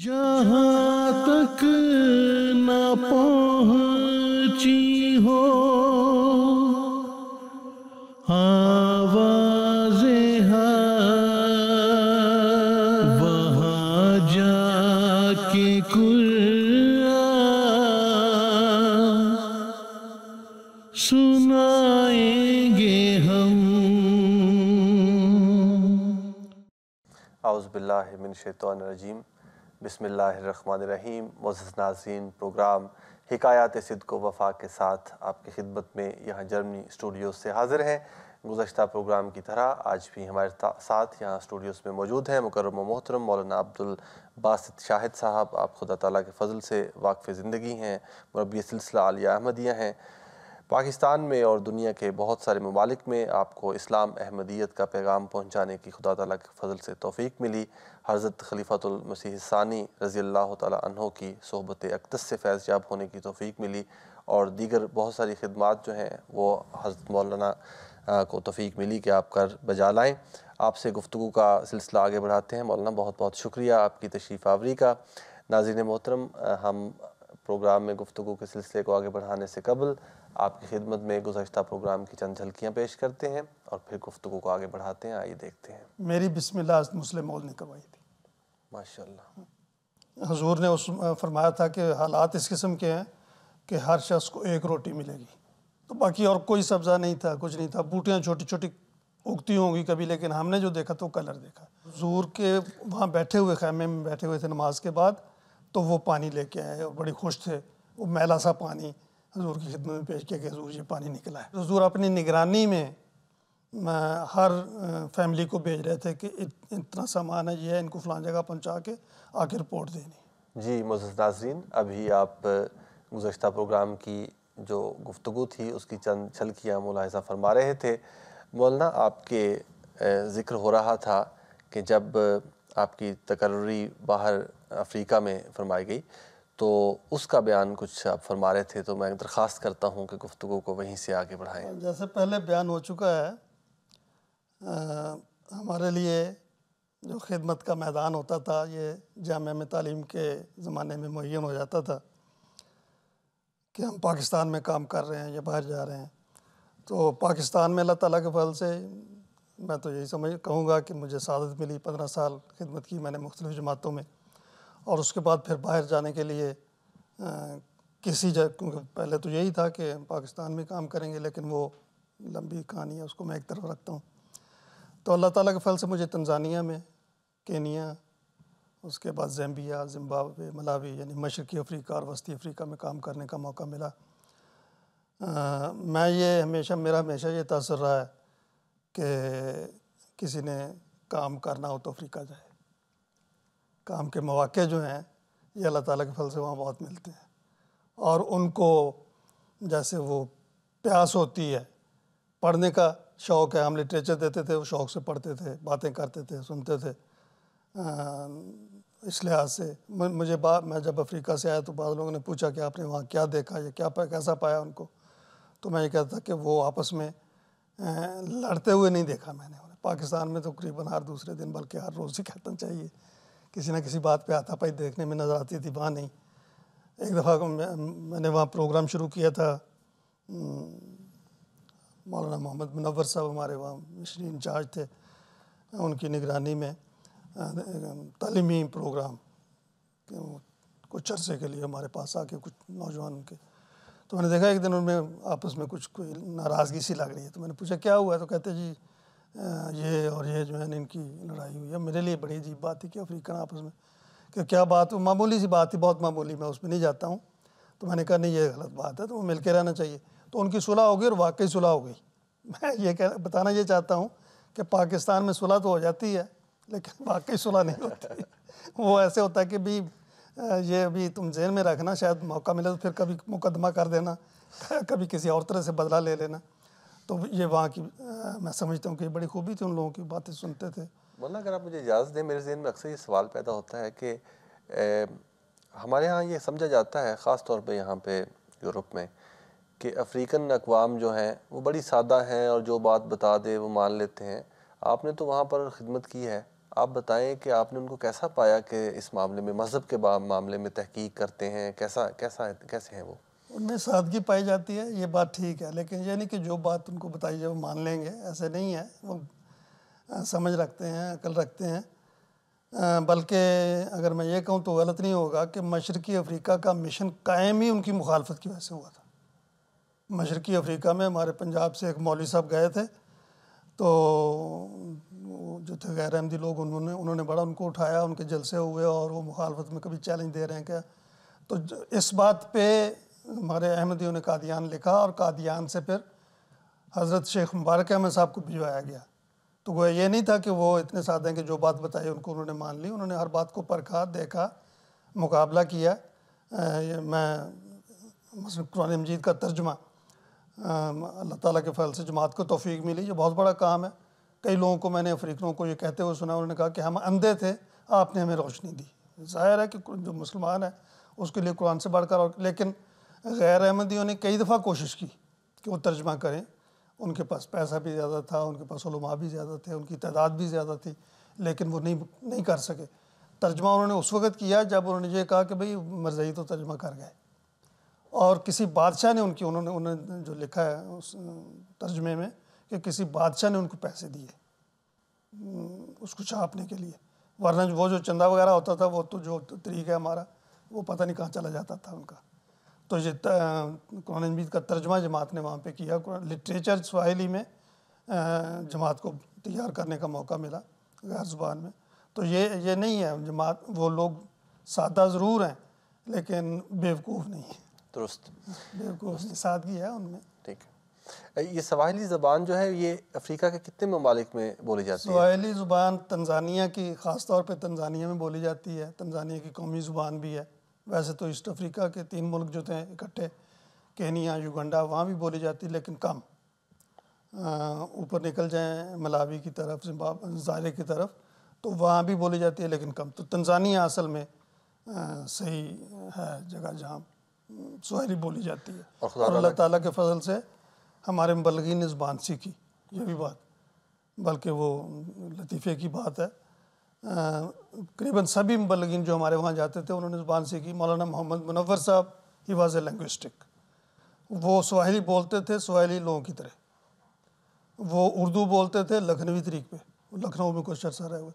जहाँ तक न पहुँची हो आवाज वहाँ जाके कुल सुनाएंगे हम आउज़ मिन शैतान रजीम बिसमीम मोज़ नाजीन प्रोग्राम हकयात सिद्ध वफ़ा के साथ आपकी खिदमत में यहाँ जर्मनी स्टूडियोज़ से हाज़िर हैं गुजशत प्रोग्राम की तरह आज भी हमारे साथ यहाँ स्टूडियोज़ में मौजूद हैं मुकरम मोहतरम मौलाना अब्दुल बासित शाहिद साहब आप खुदा ताली के फजल से वाकफ़ ज़िंदगी हैं मरबी सिलसिला आलिया अहमदिया हैं पाकिस्तान में और दुनिया के बहुत सारे ममालिक में आपको इस्लाम अहमदियत का पैगाम पहुँचाने की खुदा तला के फजल से तोफ़ी मिली हज़रत खलीफ़तमसीसानी रज़ी अल्लाह तहों की सहबत अकदस से याब होने की तोफ़ी मिली और दीगर बहुत सारी खदमात जो हैं वो हज़रत मौलाना को तोफ़ी मिली कि आप कर बजा लाएँ आपसे गुफ्तु का सिलसिला आगे बढ़ाते हैं मौलाना बहुत बहुत शुक्रिया आपकी तशरीफ़ आवरी का नाजिन मोहतरम हम प्रोग्राम में गुफ्तु के सिलसिले को आगे बढ़ाने से कबल आपकी खिदमत में गुजशत प्रोग्राम की चंद झलकियाँ पेश करते हैं और फिर गुफ्तु को आगे बढ़ाते हैं आइए देखते हैं मेरी बिस्मिल्लाह मुस्लिम मौल ने कमाई थी माशा हजूर ने उस फरमाया था कि हालात इस किस्म के हैं कि हर शख्स को एक रोटी मिलेगी तो बाकी और कोई सब्ज़ा नहीं था कुछ नहीं था बूटियाँ छोटी छोटी उगती होंगी कभी लेकिन हमने जो देखा तो कलर देखा जूर के वहाँ बैठे हुए खैमे में बैठे हुए थे नमाज के बाद तो वो पानी लेके आए और बड़े खुश थे वो मैला सा पानी हजूर की खिदमत में पेश किया कि हजूर ये पानी निकला है हजूर अपनी निगरानी में हर फैमिली को भेज रहे थे कि इतना सामान है ये है इनको फलान जगह पहुँचा के आके रिपोर्ट देनी जी मोजस अभी आप गुज्त प्रोग्राम की जो गुफ्तु थी उसकी चंद छलकियाँ मुलाहजा फरमा रहे थे मौलाना आपके ज़िक्र हो रहा था कि जब आपकी तकर्री बाहर अफ्रीका में फरमाई गई तो उसका बयान कुछ आप फरमा रहे थे तो मैं दरख्वास्त करता हूँ कि गुफ्तु को वहीं से आगे बढ़ाएं हाँ, जैसे पहले बयान हो चुका है आ, हमारे लिए जो खिदमत का मैदान होता था ये जाम में तालीम के ज़माने में मुन हो जाता था कि हम पाकिस्तान में काम कर रहे हैं या बाहर जा रहे हैं तो पाकिस्तान में अल्लाह ताला के फल से मैं तो यही समझ कहूँगा कि मुझे सदत मिली पंद्रह साल खिदमत की मैंने मुख्तलिफ़ जमातों में और उसके बाद फिर बाहर जाने के लिए आ, किसी जगह क्योंकि पहले तो यही था कि पाकिस्तान में काम करेंगे लेकिन वो लंबी कहानी है उसको मैं एक तरफ रखता हूँ तो अल्लाह ताला के फल से मुझे तंजानिया में केनिया उसके बाद जैम्बिया जिम्बावे मलावी यानी मशरक़ी अफ्रीका और वस्ती अफ्रीका में काम करने का मौका मिला आ, मैं ये हमेशा मेरा हमेशा ये तसर रहा है कि किसी ने काम करना हो तो अफ्रीका जाए काम के मौाक़े जो हैं ये अल्लाह ताला के फल से वहाँ बहुत मिलते हैं और उनको जैसे वो प्यास होती है पढ़ने का शौक़ है हम लिटरेचर देते थे वो शौक़ से पढ़ते थे बातें करते थे सुनते थे इस लिहाज से मुझे बा मैं जब अफ्रीका से आया तो बाद लोगों ने पूछा कि आपने वहाँ क्या देखा या क्या पा, कैसा पाया उनको तो मैं ये कहता कि वो आपस में लड़ते हुए नहीं देखा मैंने उन्हें पाकिस्तान में तो करीबन हर दूसरे दिन बल्कि हर रोज़ ही कहता चाहिए किसी ना किसी बात पे आता पाई देखने में नज़र आती थी वहाँ नहीं एक दफ़ा मैंने वहाँ प्रोग्राम शुरू किया था हम्म, मौलाना मोहम्मद मुनवर साहब हमारे वहाँ मिशन इंचार्ज थे उनकी निगरानी में तालीमी प्रोग्राम कुछ अरसे के लिए हमारे पास आके कुछ नौजवान उनके तो मैंने देखा एक दिन उनमें आपस में कुछ कोई नाराज़गी सी लग रही है तो मैंने पूछा क्या हुआ तो कहते जी ये और ये जो है इनकी लड़ाई हुई है मेरे लिए बड़ी अजीब बात थी कि अफ्रीकन आपस में कि क्या बात मामूली सी बात थी बहुत मामूली मैं उसमें नहीं जाता हूँ तो मैंने कहा नहीं ये गलत बात है तो वो मिल के रहना चाहिए तो उनकी सुलह हो गई और वाकई सुलह हो गई मैं ये कह बताना ये चाहता हूँ कि पाकिस्तान में सुलह तो हो जाती है लेकिन वाकई सुलह नहीं होती वो ऐसे होता है कि भी ये अभी तुम जेल में रखना शायद मौका मिले तो फिर कभी मुकदमा कर देना कभी किसी और तरह से बदला ले लेना तो ये वहाँ की आ, मैं समझता हूँ कि बड़ी खूबी थी उन लोगों की बातें सुनते थे वरना अगर आप मुझे इजाज़त दें मेरे जहन में अक्सर ये सवाल पैदा होता है कि ए, हमारे यहाँ ये समझा जाता है ख़ास तौर पर यहाँ पे यूरोप में कि अफ्रीकन अकवाम जो हैं वो बड़ी सादा हैं और जो बात बता दे वो मान लेते हैं आपने तो वहाँ पर खिदमत की है आप बताएं कि आपने उनको कैसा पाया कि इस मामले में मज़हब के मामले में तहकीक करते हैं कैसा कैसा कैसे हैं वो उनमें सादगी पाई जाती है ये बात ठीक है लेकिन ये नहीं कि जो बात उनको बताई जाए वो मान लेंगे ऐसे नहीं है वो समझ रखते हैं अकल रखते हैं बल्कि अगर मैं ये कहूँ तो गलत नहीं होगा कि मशरक़ी अफ्रीका का मिशन कायम ही उनकी मुखालफत की वजह से हुआ था मशरक़ी अफ्रीका में हमारे पंजाब से एक मौलवी साहब गए थे तो जो थे गैर अहमदी लोग उन्होंने उन्होंने बड़ा उनको उठाया उनके जलसे हुए और वो मुखालफत में कभी चैलेंज दे रहे हैं क्या तो इस बात पे हमारे अहमदियों ने कादियान लिखा और कादियान से फिर हज़रत शेख मुबारक अहमद साहब को भिजवाया गया तो वह ये नहीं था कि वो इतने सादे हैं कि जो बात बताई उनको उन्होंने मान ली उन्होंने हर बात को परखा देखा मुकाबला किया आ, मैं कुरान मजीद का तर्जमा अल्लाह ताला के फैल से जमात को तोफ़ी मिली ये बहुत बड़ा काम है कई लोगों को मैंने अफ्रीकनों को ये कहते हुए सुना उन्होंने कहा कि हम अंधे थे आपने हमें रोशनी दी जाहिर है कि जो मुसलमान है उसके लिए कुरान से बढ़कर और लेकिन गैर अहमदियों ने कई दफ़ा कोशिश की कि वो तर्जमा करें उनके पास पैसा भी ज़्यादा था उनके पास उलमा भी ज़्यादा थे उनकी तादाद भी ज़्यादा थी लेकिन वो नहीं नहीं कर सके तर्जमा उन्होंने उस वक़्त किया जब उन्होंने ये कहा कि भाई मरजई तो तर्जमा कर गए और किसी बादशाह ने उनकी उन्होंने उन्होंने जो लिखा है उस तर्जमे में कि किसी बादशाह ने उनको पैसे दिए उसको छापने के लिए वरना वो जो चंदा वगैरह होता था वो तो जो तरीक है हमारा वो पता नहीं कहाँ चला जाता था उनका तो ये कुरान मजीद का तर्जमा जमात ने वहाँ पर किया लिटरेचर सुहाली में जमात को तैयार करने का मौका मिला गैर ज़ुबान में तो ये ये नहीं है जमात वो लोग सादा ज़रूर हैं लेकिन बेवकूफ़ नहीं है दुरुस्त बेवकूफ़ सादगी है उनमें ठीक है ये सवाहली ज़बान जो है ये अफ्रीका के कितने ममालिक में बोली जाती है सवाहली ज़ुबान तंजानिया की ख़ास तौर पर तंजानिया में बोली जाती है तंजानिया की कौमी ज़ुबान भी है वैसे तो ईस्ट अफ्रीका के तीन मुल्क जो थे इकट्ठे केनिया युगंडा वहाँ भी बोली जाती लेकिन कम ऊपर निकल जाएं मलावी की तरफ जायरे की तरफ तो वहाँ भी बोली जाती है लेकिन कम तो तंजानिया असल में आ, सही है जगह जहाँ सुहरी बोली जाती है और, अल्लाह ताला के फजल से हमारे मुबलगी ने ज़बान सीखी ये भी बात बल्कि वो लतीफ़े की बात है करीबन सभी मुबलगिन जो हमारे वहाँ जाते थे उन्होंने ज़ुबान सीखी मौलाना मोहम्मद मुनवर साहब ही वाज ए लैंग्विस्टिक वो सवाहली बोलते थे सवाहली लोगों की तरह वो उर्दू बोलते थे लखनवी तरीक पे लखनऊ में कुछ अरसा रहे हुए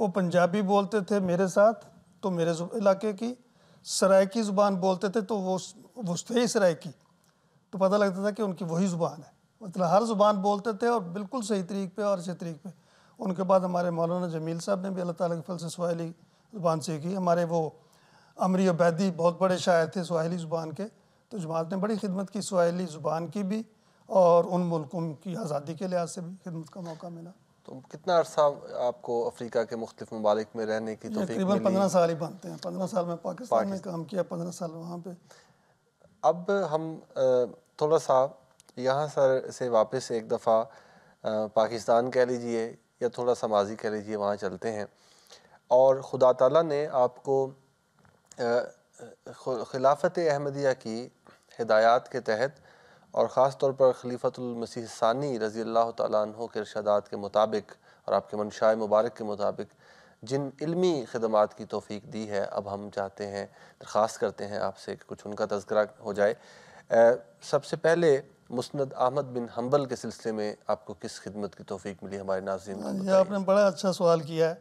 वो पंजाबी बोलते थे मेरे साथ तो मेरे इलाके की सरायकी ज़ुबान बोलते थे तो वो वो थे ही सरायकी तो पता लगता था कि उनकी वही ज़ुबान है मतलब हर ज़ुबान बोलते थे और बिल्कुल सही तरीक पे और अच्छे तरीक पे उनके बाद हमारे मौलाना जमील साहब ने भी अल्लाह ताला के फल से सवाली ज़ुबान सीखी हमारे वो अमरी अबैदी बहुत बड़े शायर थे सवाली ज़ुबान के तो जमात ने बड़ी खिदमत की सवाली ज़ुबान की भी और उन मुल्कों की आज़ादी के लिहाज से भी खिदमत का मौका मिला तो कितना अरसा आपको अफ्रीका के मुख्तफ ममालिक में रहने की तकरीबन पंद्रह साल ही बनते हैं पंद्रह साल में पाकिस्तान में काम किया पंद्रह साल वहाँ पर अब हम थोड़ा सा यहाँ सर से वापस एक दफ़ा पाकिस्तान कह लीजिए या थोड़ा सा माजी कह लीजिए वहाँ चलते हैं और ख़ुदा ताला ने आपको खिलाफत अहमदिया की हिदायत के तहत और ख़ास तौर पर खलीफतमसीसानी रज़ी अल्लाह तु के इर्शादात के मुताबिक और आपके मनशाए मुबारक के मुताबिक जिन इल्मी खदमात की तोफ़ी दी है अब हम चाहते हैं दरख्वास्त करते हैं आपसे कुछ उनका तस्करा हो जाए सबसे पहले मुस्ंद अहमद बिन हम्बल के सिलसिले में आपको किस खिदमत की तोफ़ी मिली हमारे नाजीन ये हाँ आपने बड़ा अच्छा सवाल किया है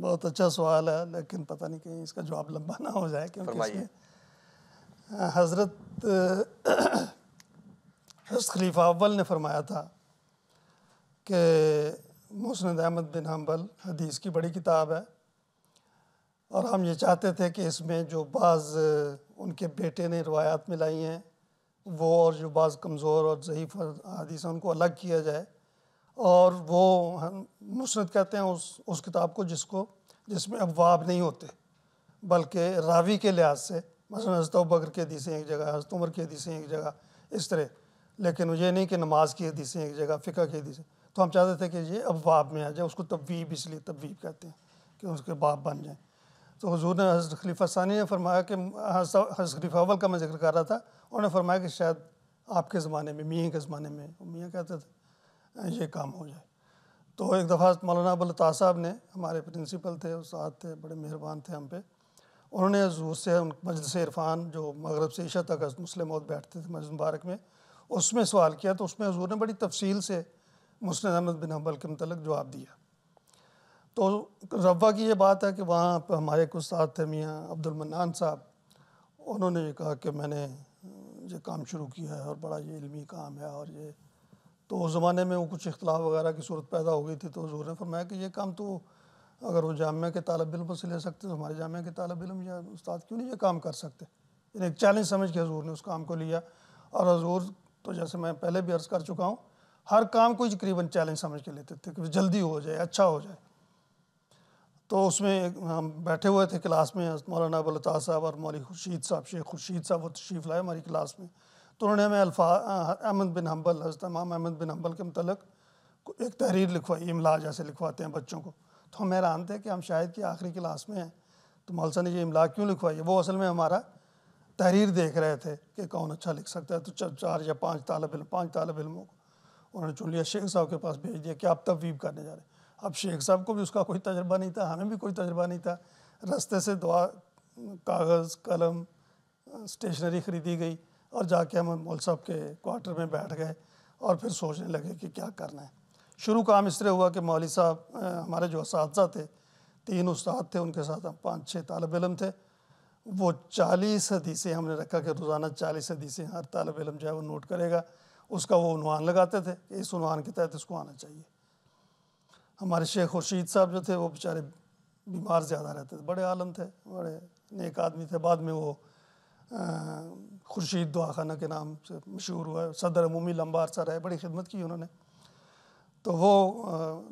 बहुत अच्छा सवाल है लेकिन पता नहीं कहीं इसका जवाब लंबा ना हो जाए क्योंकि हज़रत हज़रत खलीफा अव्वल ने फरमाया था कि मुस्ंद अहमद बिन हम्बल हदीस की बड़ी किताब है और हम ये चाहते थे कि इसमें जो बाज़ उनके बेटे ने रवायात मिलाई हैं वो और जो बाज़ कमज़ोर और ज़यीफ़ हदीस हैं उनको अलग किया जाए और वो हम नुसरत कहते हैं उस उस किताब को जिसको जिसमें अबवाब नहीं होते बल्कि रावी के लिहाज से मसलन हजरत बकर की हदीसें एक जगह हजरत उमर की हदीसें एक जगह इस तरह लेकिन ये नहीं कि नमाज की हदीसें एक जगह फ़िका की हदीसें तो हम चाहते थे कि ये अबवाब में आ जाए उसको तबवीब इसलिए तबवीब कहते हैं कि उसके बाप बन जाएँ तो हजूर ने हजर खलीफा सानी ने फरमाया कि हजर खलीफा अवल का मैं जिक्र कर रहा था उन्होंने फरमाया कि शायद आपके ज़माने में मियाँ के ज़माने में मियाँ कहते थे ये काम हो जाए तो एक दफ़ा मौलाना बलता साहब ने हमारे प्रिंसिपल थे उस थे बड़े मेहरबान थे हम पे उन्होंने हजूर से से इरफान जो मगरब से ईशा तक मुस्लिम मौत बैठते थे मस्जिद मुबारक में उसमें सवाल किया तो उसमें हजूर ने बड़ी तफसील से मुस्लिम अहमद बिन हम्बल के मतलब जवाब दिया तो रवा की ये बात है कि वहाँ पर हमारे कुछ साथ थे मियाँ अब्दुलमनान साहब उन्होंने ये कहा कि मैंने ये काम शुरू किया है और बड़ा ये इलमी काम है और ये तो उस ज़माने में वो कुछ अख्तलाफ वगैरह की सूरत पैदा हो गई थी तो जोर ने फरमाया कि ये काम तो अगर वो जामिया के तालब इलम से ले सकते तो हमारे जामिया के तालब इलम या उस्ताद क्यों नहीं ये काम कर सकते एक चैलेंज समझ के हजूर ने उस काम को लिया और हजूर तो जैसे मैं पहले भी अर्ज़ कर चुका हूँ हर काम को तकरीबन चैलेंज समझ के लेते थे कि जल्दी हो जाए अच्छा हो जाए तो उसमें हम बैठे हुए थे क्लास में मौलाना अबुलता साहब और मौली खुर्शीद साहब शेख खुर्शीद साहब वो तशरीफ़ लाए हमारी क्लास में तो उन्होंने हमें अल्फा अहमद बिन हम्बल हजरत इमाम अहमद बिन हम्बल के मतलब एक तहरीर लिखवाई इमला जैसे लिखवाते हैं बच्चों को तो हम हैरान थे कि हम शायद की आखिरी क्लास में हैं तो मौलसा ने ये इमला क्यों लिखवाई है वो असल में हमारा तहरीर देख रहे थे कि कौन अच्छा लिख सकता है तो चार या पाँच तालब इल पाँच तालब इलमों को उन्होंने चुन लिया शेख साहब के पास भेज दिया कि आप तवीब करने जा रहे हैं अब शेख साहब को भी उसका कोई तजर्बा नहीं था हमें भी कोई तजर्बा नहीं था रास्ते से दुआ कागज़ कलम स्टेशनरी ख़रीदी गई और जाके हम मौल साहब के क्वार्टर में बैठ गए और फिर सोचने लगे कि क्या करना है शुरू काम इस तरह हुआ कि मौली साहब हमारे जो उस थे तीन उस्ताद थे उनके साथ हम पाँच छः तालब इलम थे वो चालीस हदीसें हमने रखा कि रोज़ाना चालीस हदीसें हर तालब इलम जो है वो नोट करेगा उसका वो उनवान लगाते थे कि इस उनवान के तहत इसको आना चाहिए हमारे शेख खुर्शीद साहब जो थे वो बेचारे बीमार ज़्यादा रहते थे बड़े आलम थे बड़े नेक आदमी थे बाद में वो खुर्शीद दुआखाना के नाम से मशहूर हुआ सदर अमूमी लम्बा अरसा रहे बड़ी खिदमत की उन्होंने तो वो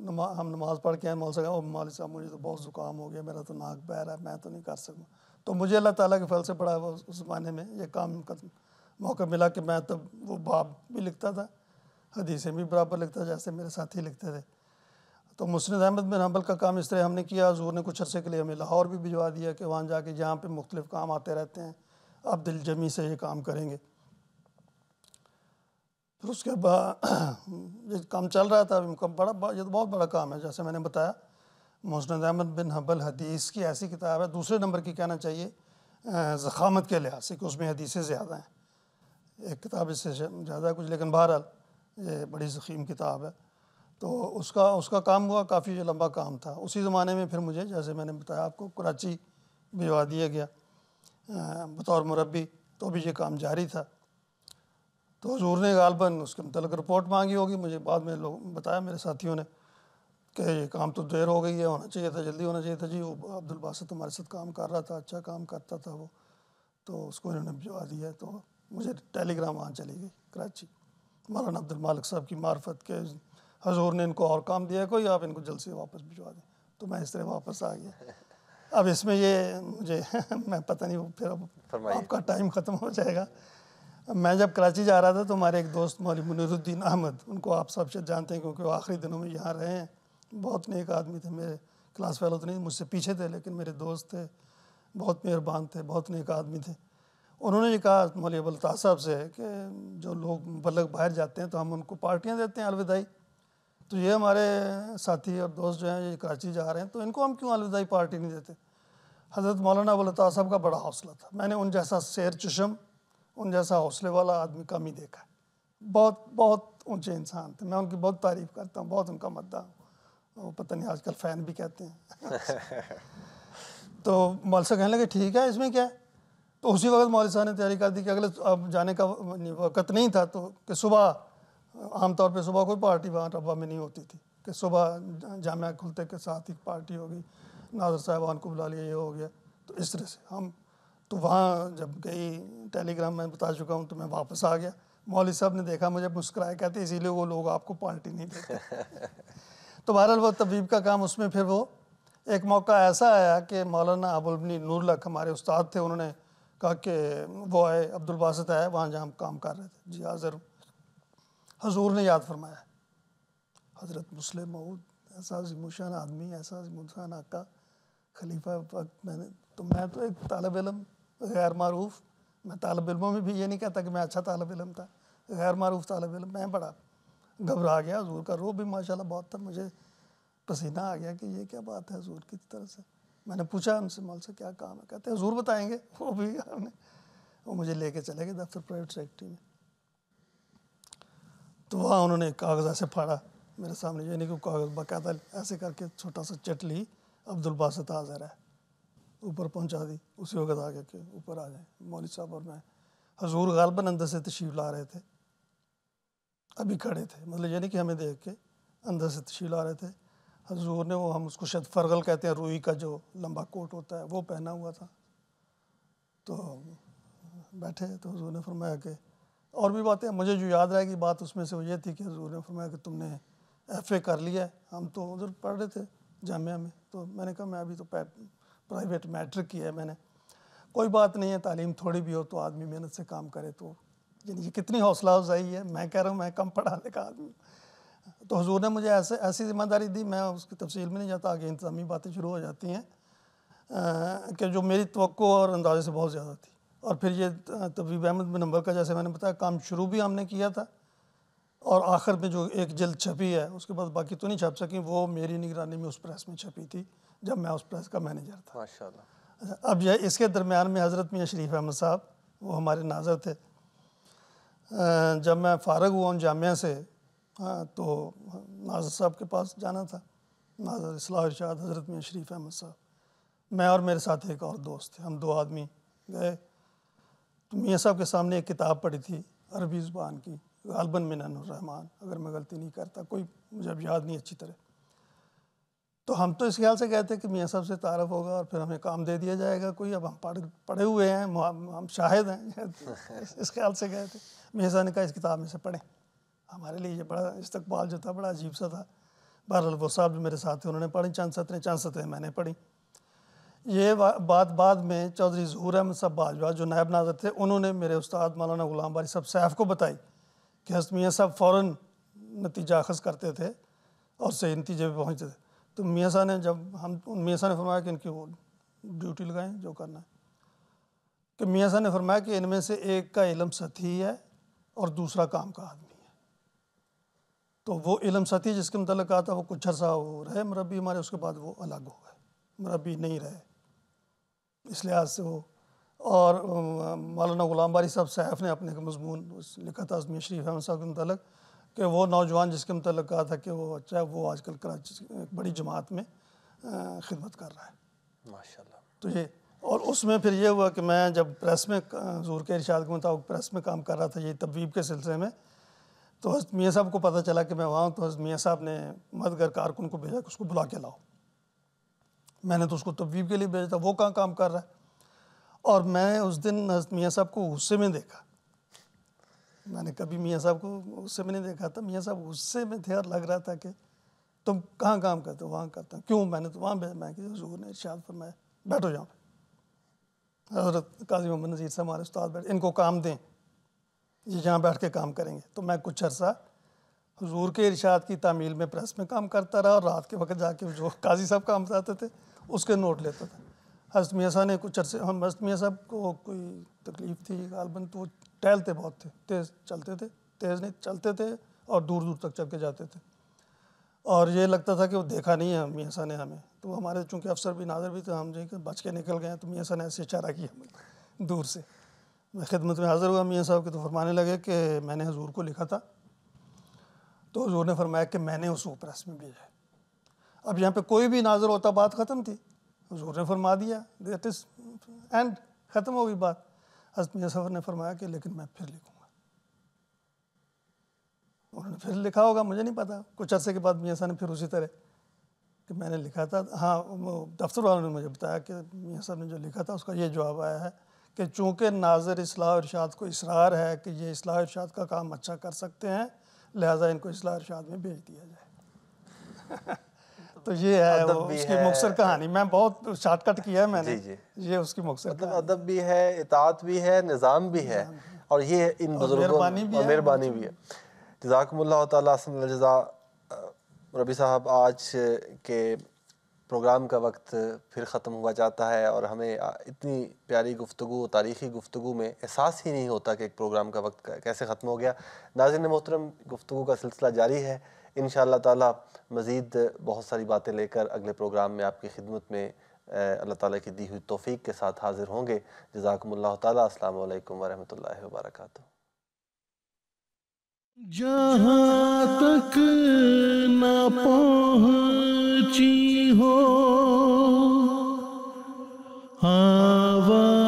नमा, हम नमाज़ पढ़ के आए मौल साहब मौल साहब मुझे तो बहुत ज़ुकाम हो गया मेरा तो नाक बह रहा है मैं तो नहीं कर सकूँ तो मुझे अल्लाह ताला के फल से पड़ा हुआ उस ज़माने में ये काम का मौका मिला कि मैं तब वो बाप भी लिखता था हदीसें भी बराबर लिखता जैसे मेरे साथी लिखते थे तो मुसरद अहमद बिन हम्बल का काम इस तरह हमने किया हजूर ने कुछ अर्से के लिए हमें लाहौर भी भिजवा दिया कि वहाँ जाके जहाँ पर मुख्तलिफ़ काम आते रहते हैं आप दिलजमी से ये काम करेंगे फिर उसके बाद ये काम चल रहा था बड़ा, बड़ा ये तो बहुत बड़ा काम है जैसे मैंने बताया मुसनद अहमद बिन हबल हदीस की ऐसी किताब है दूसरे नंबर की कहना चाहिए ज़खामत के लिहाज से कि उसमें हदीसें ज़्यादा हैं एक किताब इससे ज़्यादा कुछ लेकिन बहरहाल ये बड़ी ज़खीम किताब है तो उसका उसका काम हुआ काफ़ी लंबा काम था उसी ज़माने में फिर मुझे जैसे मैंने बताया आपको कराची भिजवा दिया गया बतौर मुरबी तो भी ये काम जारी था तो हजूर ने गालबन उसके मतलब रिपोर्ट मांगी होगी मुझे बाद में लोग बताया मेरे साथियों ने कि ये काम तो देर हो गई है होना चाहिए था जल्दी होना चाहिए था जी वो अब्दुल बासत हमारे साथ काम कर रहा था अच्छा काम करता था वो तो उसको इन्होंने भिजवा दिया तो मुझे टेलीग्राम वहाँ चली गई कराची मौलाना अब्दुल मालिक साहब की मार्फत के हजूर ने इनको और काम दिया कोई आप इनको जल्द से वापस भिजवा दें तो मैं इस तरह वापस आ गया अब इसमें ये मुझे मैं पता नहीं फिर अब आपका टाइम ख़त्म हो जाएगा मैं जब कराची जा रहा था तो हमारे एक दोस्त मौली मुनरुद्दीन अहमद उनको आप सब शायद जानते हैं क्योंकि वो आखिरी दिनों में यहाँ रहे हैं बहुत नेक आदमी थे मेरे क्लास फेलो तो नहीं मुझसे पीछे थे लेकिन मेरे दोस्त थे बहुत मेहरबान थे बहुत नेक आदमी थे उन्होंने ये कहा मौली अबलता साहब से कि जो लोग बल्लग बाहर जाते हैं तो हम उनको पार्टियाँ देते हैं अलविदाई तो ये हमारे साथी और दोस्त जो हैं ये कराची जा रहे हैं तो इनको हम क्यों अलविदाई पार्टी नहीं देते हज़रत मौलाना वलता साहब का बड़ा हौसला था मैंने उन जैसा शेर चशम उन जैसा हौसले वाला आदमी कम ही देखा है बहुत बहुत ऊंचे इंसान थे मैं उनकी बहुत तारीफ़ करता हूँ बहुत उनका मद्दा वो पता नहीं आजकल फ़ैन भी कहते हैं तो मौलसा कहने लगे ठीक है इसमें क्या है तो उसी वक्त मौलसा ने तैयारी कर दी कि अगले अब जाने का वक़्त नहीं था तो कि सुबह तौर पे सुबह कोई पार्टी वहाँ रब्बा में नहीं होती थी कि सुबह जामिया खुलते के साथ ही पार्टी होगी नाजर साहबान को बुला लिया ये हो गया तो इस तरह से हम तो वहाँ जब गई टेलीग्राम में बता चुका हूँ तो मैं वापस आ गया मौली साहब ने देखा मुझे मुस्कराया कहते इसीलिए वो लोग आपको पार्टी नहीं देते तो बहरहाल वह तबीब का काम उसमें फिर वो एक मौका ऐसा आया कि मौलाना अबुलबनी नूरलक हमारे उस्ताद थे उन्होंने कहा कि वो आए अब्दुल बासत आए वहाँ जहाँ हम काम कर रहे थे जी हाँ ज़रूर हजूर ने याद फरमाया हज़रत मुस्लिम मऊद ऐसा मुशान आदमी ऐसा मुशान आका खलीफा वक्त मैंने तो मैं तो एक तालब इलम गैर मरूफ मैं तालब इलमों में भी ये नहीं कहता कि मैं अच्छा तालब इलम था गैर मरूफ तालब इलम मैं बड़ा घबरा गया हजूर का रो भी माशाल्लाह बहुत था मुझे पसीना आ गया कि ये क्या बात है हजूर की तरह से मैंने पूछा उनसे मौल से क्या काम है कहते हजूर बताएंगे वो भी हमने वो मुझे लेके चले गए दफ्तर प्राइवेट सेक्रेटरी में तो वहाँ उन्होंने कागज़ ऐसे फाड़ा मेरे सामने यानी कि कागज़ बाकायदा ऐसे करके छोटा सा चट ली अब्दुल बासत हाजिर है ऊपर पहुँचा दी उसी वक्त आगे के ऊपर आ जाए मौली साहब और मैं हजूर गालबन अंदर से तशीफ ला रहे थे अभी खड़े थे मतलब यानी कि हमें देख के अंदर से तशीफ ला रहे थे हजूर ने वो हम उसको शायद फरगल कहते हैं रूई का जो लंबा कोट होता है वो पहना हुआ था तो बैठे तो हजूर ने फरमाया कि और भी बातें मुझे जो याद रहेगी बात उसमें से वो ये थी कि हजूर ने फरमाया कि तुमने एफ ए कर लिया है हम तो उधर पढ़ रहे थे जामिया में तो मैंने कहा मैं अभी तो प्राइवेट मैट्रिक किया है मैंने कोई बात नहीं है तालीम थोड़ी भी हो तो आदमी मेहनत से काम करे तो यानी ये कितनी हौसला अफजाई है मैं कह रहा हूँ मैं कम पढ़ा लिखा आदमी तो हजूर ने मुझे ऐसे ऐसी जिम्मेदारी दी मैं उसकी तफसील में नहीं जाता आगे इंतजामी बातें शुरू हो जाती हैं कि जो मेरी तो और अंदाजे से बहुत ज़्यादा थी और फिर ये तबीब अहमद बिन नंबर का जैसे मैंने बताया काम शुरू भी हमने किया था और आखिर में जो एक जल्द छपी है उसके बाद बाकी तो नहीं छप सकी वो मेरी निगरानी में उस प्रेस में छपी थी जब मैं उस प्रेस का मैनेजर था माशाल्लाह अब यह इसके दरमियान में हज़रत मियाँ शरीफ अहमद साहब वो हमारे नाजर थे जब मैं फारग हुआ उन जामिया से तो नाजर साहब के पास जाना था नाजर इसलाह इरशाद हज़रत मियाँ शरीफ अहमद साहब मैं और मेरे साथ एक और दोस्त थे हम दो आदमी गए मियाँ साहब के सामने एक किताब पढ़ी थी अरबी ज़ुबान की गालबन मिनरहमान अगर मैं गलती नहीं करता कोई मुझे अब याद नहीं अच्छी तरह तो हम तो इस ख्याल से गए थे कि मियाँ साहब से तारफ़ होगा और फिर हमें काम दे दिया जाएगा कोई अब हम पढ़ पढ़े हुए हैं हम शाहिद हैं इस ख्याल से गए थे मियाँ साहब ने कहा इस किताब में से पढ़ें हमारे लिए ये बड़ा इस्तकबाल जो था बड़ा अजीब सा था बहरल वो साहब जो मेरे साथ थे उन्होंने पढ़ी चंद सतरें चंद सतरें मैंने पढ़ी ये बात बाद में चौधरी जहूर अहमद साहब बाजवा जो नायब नाजर थे उन्होंने मेरे उस्ताद मौलाना गुलाम बारी साहब सैफ को बताई कि हस्त मियाँ साहब फ़ौर नतीजा अखज़ करते थे और सही नतीजे पर पहुँचते थे तो मियाँ साहब ने जब हम मियाँ साहब ने फरमाया कि इनकी वो ड्यूटी लगाएं जो करना है कि मियाँ साहब ने फरमाया कि इनमें से एक का इलम सती है और दूसरा काम का आदमी है तो वो इलम सती जिसके मतलब कहा था वो कुछ अरसा वो रहे मरबी हमारे उसके बाद वो अलग हो गए मरबी नहीं रहे इस लिहाज से वो और मौलाना गुलाम बारी साहब सैफ ने अपने मजमून लिखा था अजमी शरीफ अहमद साहब के मतलब कि वो नौजवान जिसके मतलब कहा था कि वो अच्छा वो आजकल कराची एक बड़ी जमात में खिदमत कर रहा है माशा तो ये और उसमें फिर ये हुआ कि मैं जब प्रेस में जोर के इर्शाद के मुताबिक प्रेस में काम कर रहा था ये तबीब के सिलसिले में तो हज मियाँ साहब को पता चला कि मैं वहाँ तो हज मियाँ साहब ने मदगर कारकुन को भेजा कि उसको बुला के लाओ मैंने तो उसको तबीब के लिए भेजा था वो कहाँ काम कर रहा है और मैं उस दिन मियाँ साहब को गुस्से में देखा मैंने कभी मियाँ साहब को गुस्से में नहीं देखा था मियाँ साहब गुस्से में थे और लग रहा था कि तुम कहाँ काम करते हो वहाँ करता क्यों मैंने तो वहाँ भेजा मैं हजूर ने पर मैं बैठो जाऊँ हजरत काजी मोहम्मद नज़ीर साहब हमारे उस्ताद बैठे इनको काम दें ये यहाँ बैठ के काम करेंगे तो मैं कुछ अरसा हजूर के इर्शाद की तामील में प्रेस में काम करता रहा और रात के वक्त जाके जो काजी साहब काम बताते थे उसके नोट लेता था हस्त मियाँ साहब ने कुछ अरसे हम हस्त मियाँ साहब को कोई तकलीफ थी गालबन तो टहलते बहुत थे तेज़ चलते थे तेज़ नहीं चलते थे और दूर दूर तक चल के जाते थे और ये लगता था कि वो देखा नहीं है मियाँ साहब ने हमें तो हमारे चूँकि अफसर भी नाजर भी थे हम जो बच के निकल गए तो मियाँ साहब ने ऐसे इशारा किया दूर से मैं खिदमत में हाज़िर हुआ मियाँ साहब के तो फरमाने लगे कि मैंने हजूर को लिखा था तो हजूर ने फरमाया कि मैंने उस प्रेस में भेजा है अब यहाँ पे कोई भी नाजर होता बात ख़त्म थी हजूर ने फरमा दिया दैट इज़ एंड ख़त्म हो गई बात हजरत मियाँ सफ़र ने फरमाया कि लेकिन मैं फिर लिखूँगा उन्होंने फिर लिखा होगा मुझे नहीं पता कुछ अरसे के बाद मियाँ ने फिर उसी तरह कि मैंने लिखा था हाँ दफ्तर वालों ने मुझे बताया कि मियाँ साहब ने जो लिखा था उसका ये जवाब आया है कि चूँकि नाजर असलाह इरशाद को इसरार है कि ये असलाह इरशाद का काम अच्छा कर सकते हैं लिहाजा इनको इसलाह अरशाद में भेज दिया जाए तो ये है वो उसकी मुखसर कहानी मैं बहुत शॉर्टकट किया है मैंने जी जी ये उसकी मुखसर मतलब अदब भी है इतात भी है निज़ाम भी है और ये इन बुजुर्गों और मेहरबानी भी है जजाकम्ला तजा रबी साहब आज के प्रोग्राम का वक्त फिर ख़त्म हुआ जाता है और हमें इतनी प्यारी गुफ्तु तारीख़ी गुफ्तु में एहसास ही नहीं होता कि एक प्रोग्राम का वक्त कैसे ख़त्म हो गया नाजिन मोहतरम गुफ्तु का सिलसिला जारी है इन ताला मज़ीद बहुत सारी बातें लेकर अगले प्रोग्राम में आपकी खिदमत में अल्लाह ताला की दी हुई तोफ़ी के साथ हाज़िर होंगे जजाकम्ला तसलम वरम वर्क जहाँ तक ना पहुँची हो आवा हाँ,